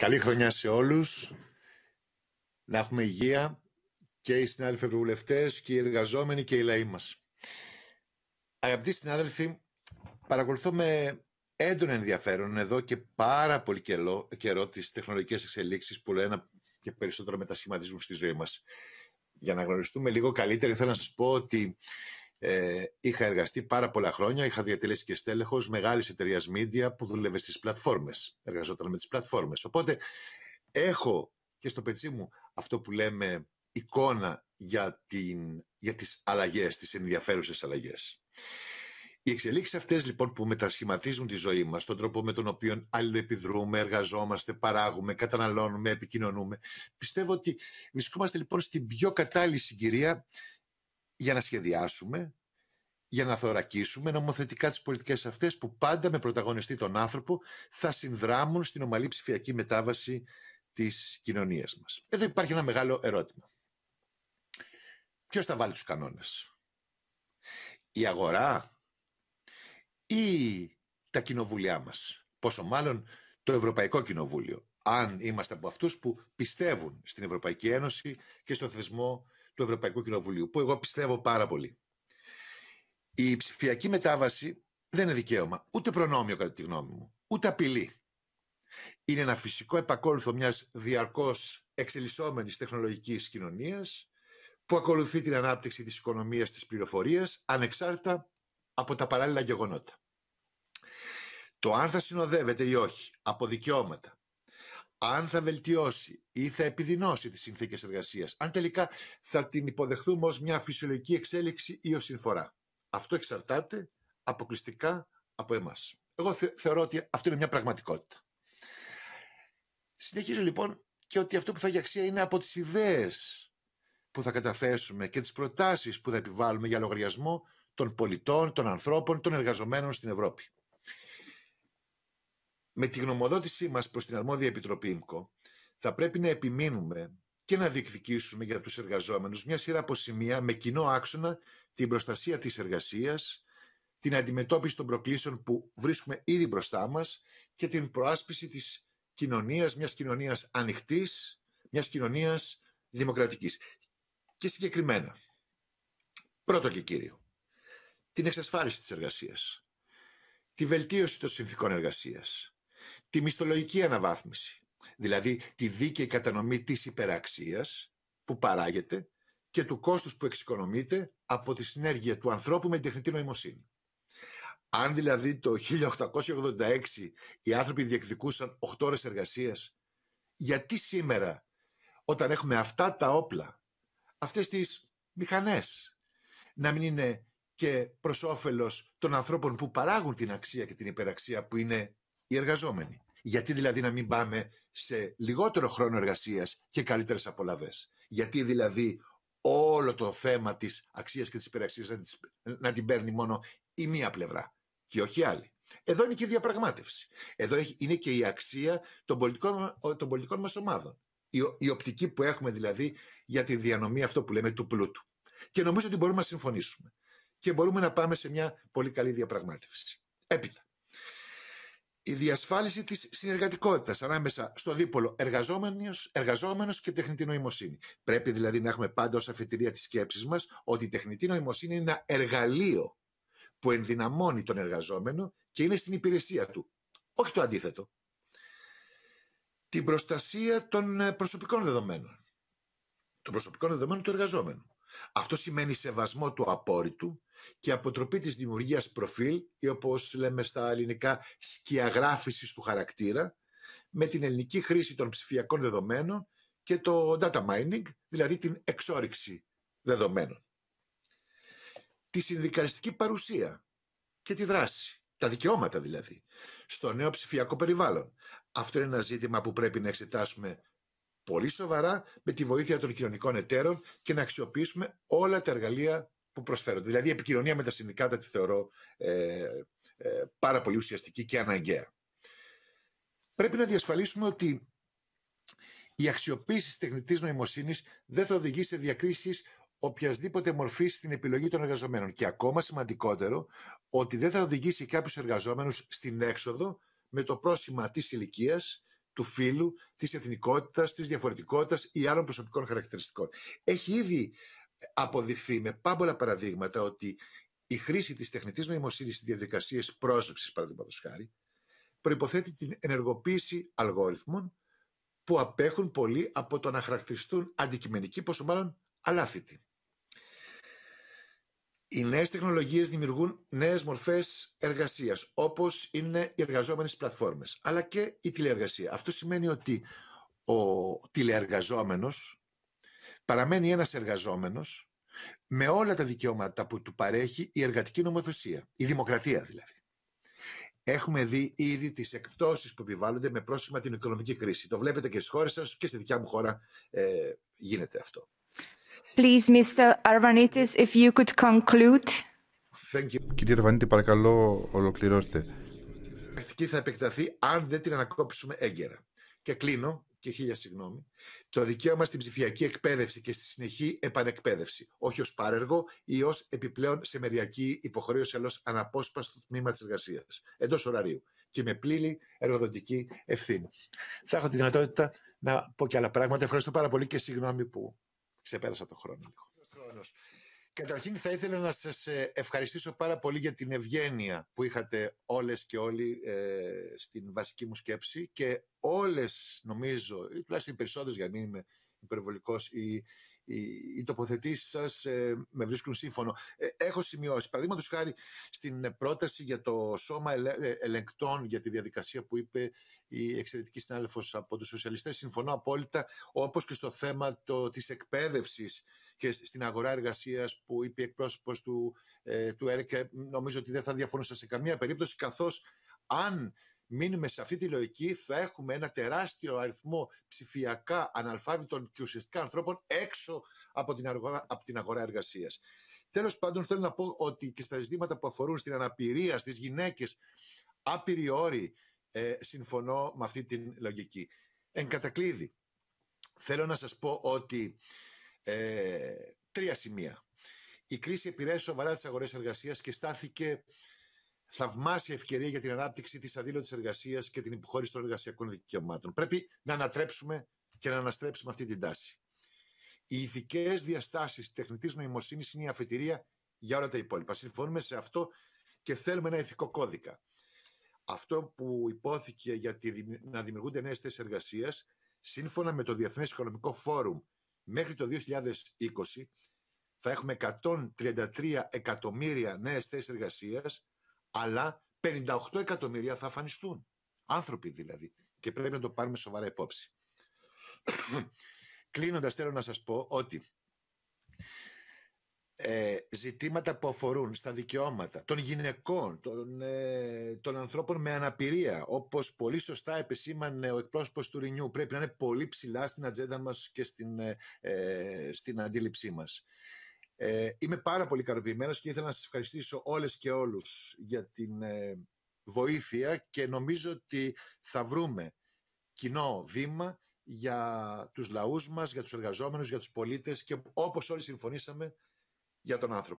Καλή χρονιά σε όλους. Να έχουμε υγεία και οι συνάδελφοι ευρωβουλευτές και οι εργαζόμενοι και οι λαοί μας. Αγαπητοί συνάδελφοι, παρακολουθώ με έντονο ενδιαφέρον εδώ και πάρα πολύ καιρό, καιρό τις τεχνολογικές εξελίξεις που λένε και περισσότερο μετασχηματίζουν στη ζωή μας. Για να γνωριστούμε λίγο καλύτερα, θέλω να σας πω ότι ε, είχα εργαστεί πάρα πολλά χρόνια, είχα διατελέσει και στέλεχος μεγάλης εταιρείας media που δούλευε στις πλατφόρμες. Εργαζόταν με τις πλατφόρμες. Οπότε έχω και στο πετσί μου αυτό που λέμε εικόνα για, την, για τις αλλαγές, τις ενδιαφέρουσες αλλαγές. Οι εξελίξεις αυτές λοιπόν που μετασχηματίζουν τη ζωή μας, τον τρόπο με τον οποίο αλληλεπιδρούμε, εργαζόμαστε, παράγουμε, καταναλώνουμε, επικοινωνούμε, πιστεύω ότι βρισκόμαστε λοιπόν στην πιο κατάλληλη συγκυρία για να σχεδιάσουμε, για να θωρακίσουμε νομοθετικά τις πολιτικές αυτές που πάντα με πρωταγωνιστή τον άνθρωπο θα συνδράμουν στην ομαλή ψηφιακή μετάβαση της κοινωνίας μας. Εδώ υπάρχει ένα μεγάλο ερώτημα. Ποιος θα βάλει τους κανόνες. Η αγορά ή τα κοινοβουλιά μας. Πόσο μάλλον το Ευρωπαϊκό Κοινοβούλιο. Αν είμαστε από αυτούς που πιστεύουν στην Ευρωπαϊκή Ένωση και στο θεσμό του Ευρωπαϊκού Κοινοβουλίου, που εγώ πιστεύω πάρα πολύ. Η ψηφιακή μετάβαση δεν είναι δικαίωμα, ούτε προνόμιο κατά τη γνώμη μου, ούτε απειλή. Είναι ένα φυσικό επακόλουθο μιας διαρκώς εξελισσόμενης τεχνολογικής κοινωνίας που ακολουθεί την ανάπτυξη της οικονομίας της πληροφορίας ανεξάρτητα από τα παράλληλα γεγονότα. Το αν θα συνοδεύεται ή όχι από δικαιώματα, αν θα βελτιώσει ή θα επιδεινώσει τις συνθήκες εργασίας, αν τελικά θα την υποδεχθούμε ως μια φυσιολογική εξέλιξη ή ως συμφορά. Αυτό εξαρτάται αποκλειστικά από εμάς. Εγώ θεωρώ ότι αυτό είναι μια πραγματικότητα. Συνεχίζω λοιπόν και ότι αυτό που θα έχει αξία είναι από τις ιδέες που θα καταθέσουμε και τις προτάσεις που θα επιβάλλουμε για λογαριασμό των πολιτών, των ανθρώπων, των εργαζομένων στην Ευρώπη με τη γνωμοδότησή μας προς την αρμόδια Επιτροπή ΙΜΚΟ θα πρέπει να επιμείνουμε και να διεκδικήσουμε για τους εργαζόμενους μια σειρά από σημεία με κοινό άξονα την προστασία της εργασίας, την αντιμετώπιση των προκλήσεων που βρίσκουμε ήδη μπροστά μας και την προάσπιση της κοινωνίας, μιας κοινωνίας ανοιχτής, μιας κοινωνίας δημοκρατικής. Και συγκεκριμένα, πρώτο και κύριο, την εξασφάλιση της εργασίας, τη βελτίωση των συνθήκων εργασίας, τη μισθολογική αναβάθμιση. Δηλαδή τη δίκαιη κατανομή της υπεραξίας που παράγεται και του κόστους που εξοικονομείται από τη συνέργεια του ανθρώπου με την τεχνητή νοημοσύνη. Αν δηλαδή το 1886 οι άνθρωποι διεκδικούσαν 8 ώρες εργασίας, γιατί σήμερα όταν έχουμε αυτά τα όπλα, αυτές τις μηχανές, να μην είναι και προς όφελος των ανθρώπων που παράγουν την αξία και την υπεραξία που είναι οι εργαζόμενοι. Γιατί δηλαδή να μην πάμε σε λιγότερο χρόνο εργασίας και καλύτερες απολαυέ. Γιατί δηλαδή όλο το θέμα της αξίας και της υπεραξίας να, την παίρνει μόνο η μία πλευρά και όχι η άλλη. Εδώ είναι και η διαπραγμάτευση. Εδώ είναι και η αξία των πολιτικών, των πολιτικών μας ομάδων. Η, η οπτική που έχουμε δηλαδή για τη διανομή αυτό που λέμε του πλούτου. Και νομίζω ότι μπορούμε να συμφωνήσουμε. Και μπορούμε να πάμε σε μια πολύ καλή διαπραγμάτευση. Έπειτα η διασφάλιση της συνεργατικότητας ανάμεσα στο δίπολο εργαζόμενος, εργαζόμενος και τεχνητή νοημοσύνη. Πρέπει δηλαδή να έχουμε πάντα ως αφετηρία της σκέψης μας ότι η τεχνητή νοημοσύνη είναι ένα εργαλείο που ενδυναμώνει τον εργαζόμενο και είναι στην υπηρεσία του. Όχι το αντίθετο. Την προστασία των ε, προσωπικών δεδομένων. Των προσωπικών δεδομένων του εργαζόμενου. Αυτό σημαίνει σεβασμό του απόρριτου και αποτροπή της δημιουργίας προφίλ ή όπως λέμε στα ελληνικά σκιαγράφησης του χαρακτήρα με την ελληνική χρήση των ψηφιακών δεδομένων και το data mining, δηλαδή την εξόριξη δεδομένων. Τη συνδικαλιστική παρουσία και τη δράση, τα δικαιώματα δηλαδή, στο νέο ψηφιακό περιβάλλον. Αυτό είναι ένα ζήτημα που πρέπει να εξετάσουμε πολύ σοβαρά με τη βοήθεια των κοινωνικών εταίρων και να αξιοποιήσουμε όλα τα εργαλεία που προσφέρονται. Δηλαδή η επικοινωνία με τα συνδικάτα τη θεωρώ ε, ε, πάρα πολύ ουσιαστική και αναγκαία. Πρέπει να διασφαλίσουμε ότι η αξιοποίηση τη τεχνητής νοημοσύνης δεν θα οδηγεί σε διακρίσεις οποιασδήποτε μορφής στην επιλογή των εργαζομένων. Και ακόμα σημαντικότερο, ότι δεν θα οδηγήσει κάποιους εργαζόμενους στην έξοδο με το πρόσημα της ηλικίας του φύλου, της εθνικότητας, της διαφορετικότητας ή άλλων προσωπικών χαρακτηριστικών. Έχει ήδη ε, αποδειχθεί με πάμπολα παραδείγματα ότι η χρήση της τεχνητής νοημοσύνης στις διαδικασίες πρόσληψης, παραδείγματος χάρη, προποθέτει την ενεργοποίηση αλγόριθμων που απέχουν πολύ από το να χαρακτηριστούν αντικειμενικοί, πόσο μάλλον αλάθητοι. Οι νέες τεχνολογίες δημιουργούν νέες μορφές εργασίας, όπως είναι οι εργαζόμενες πλατφόρμες, αλλά και η τηλεεργασία. Αυτό σημαίνει ότι ο τηλεεργαζόμενος παραμένει ένας εργαζόμενος με όλα τα δικαιώματα που του παρέχει η εργατική νομοθεσία, η δημοκρατία δηλαδή. Έχουμε δει ήδη τις εκπτώσεις που επιβάλλονται με πρόσημα την οικονομική κρίση. Το βλέπετε και στις χώρες σας και στη δικιά μου χώρα ε, γίνεται αυτό. Please, Mr. Arvanitis, if you could conclude. Thank you. Κύριε Αρβανίτη, παρακαλώ ολοκληρώστε. Η πρακτική θα επεκταθεί αν δεν την ανακόψουμε έγκαιρα. Και κλείνω και χίλια συγγνώμη, το δικαίωμα στην ψηφιακή εκπαίδευση και στη συνεχή επανεκπαίδευση, όχι ως πάρεργο ή ως επιπλέον σε μεριακή υποχρέωση, αλλά ως αναπόσπαστο τμήμα της εργασίας, εντός ωραρίου και με πλήρη εργοδοτική ευθύνη. Θα έχω τη δυνατότητα να πω και άλλα πράγματα. Ευχαριστώ πάρα πολύ και συγγνώμη που ξεπέρασα το χρόνο λίγο. Λοιπόν. Καταρχήν θα ήθελα να σας ε, ευχαριστήσω πάρα πολύ για την ευγένεια που είχατε όλες και όλοι ε, στην βασική μου σκέψη και όλες νομίζω, ή τουλάχιστον οι περισσότερες για να μην είμαι υπερβολικός. οι, οι, οι τοποθετήσεις σας ε, με βρίσκουν σύμφωνο. Ε, έχω σημειώσει, Παραδείγματος χάρη στην πρόταση για το σώμα ελε, ε, ελεγκτών για τη διαδικασία που είπε η εξαιρετική συνάδελφος από τους σοσιαλιστές, συμφωνώ απόλυτα, όπως και στο θέμα της εκπαίδευσης και στην αγορά εργασίας που είπε η εκπρόσωπος του, του νομίζω ότι δεν θα διαφωνούσα σε καμία περίπτωση, καθώς αν μείνουμε σε αυτή τη λογική, θα έχουμε ένα τεράστιο αριθμό ψηφιακά αναλφάβητων και ουσιαστικά ανθρώπων έξω από την αγορά, από την αγορά εργασίας. Τέλος πάντων, θέλω να πω ότι και στα ζητήματα που αφορούν στην αναπηρία, στις γυναίκες, άπειροι όροι, ε, συμφωνώ με αυτή την λογική. Εν κατακλείδη, θέλω να σας πω ότι ε, τρία σημεία. Η κρίση επηρέασε σοβαρά τις αγορές εργασίας και στάθηκε θαυμάσια ευκαιρία για την ανάπτυξη της αδήλωτης εργασίας και την υποχώρηση των εργασιακών δικαιωμάτων. Πρέπει να ανατρέψουμε και να αναστρέψουμε αυτή την τάση. Οι ηθικές διαστάσεις τεχνητής νοημοσύνης είναι η αφετηρία για όλα τα υπόλοιπα. Συμφωνούμε σε αυτό και θέλουμε ένα ηθικό κώδικα. Αυτό που υπόθηκε για τη, να δημιουργούνται νέες θέσεις εργασίας, σύμφωνα με το Διεθνές Οικονομικό Φόρουμ, μέχρι το 2020 θα έχουμε 133 εκατομμύρια νέες θέσεις εργασίας, αλλά 58 εκατομμύρια θα αφανιστούν. Άνθρωποι δηλαδή. Και πρέπει να το πάρουμε σοβαρά υπόψη. Κλείνοντας θέλω να σας πω ότι ε, ζητήματα που αφορούν στα δικαιώματα των γυναικών, των, ε, των ανθρώπων με αναπηρία, όπως πολύ σωστά επισήμανε ο εκπρόσωπος του Ρηνιού, πρέπει να είναι πολύ ψηλά στην ατζέντα μας και στην, ε, ε, στην αντίληψή μας. Ε, είμαι πάρα πολύ ικανοποιημένος και ήθελα να σας ευχαριστήσω όλες και όλους για την ε, βοήθεια και νομίζω ότι θα βρούμε κοινό βήμα για τους λαούς μας, για τους εργαζόμενους, για τους πολίτες και όπως όλοι συμφωνήσαμε για τον άνθρωπο.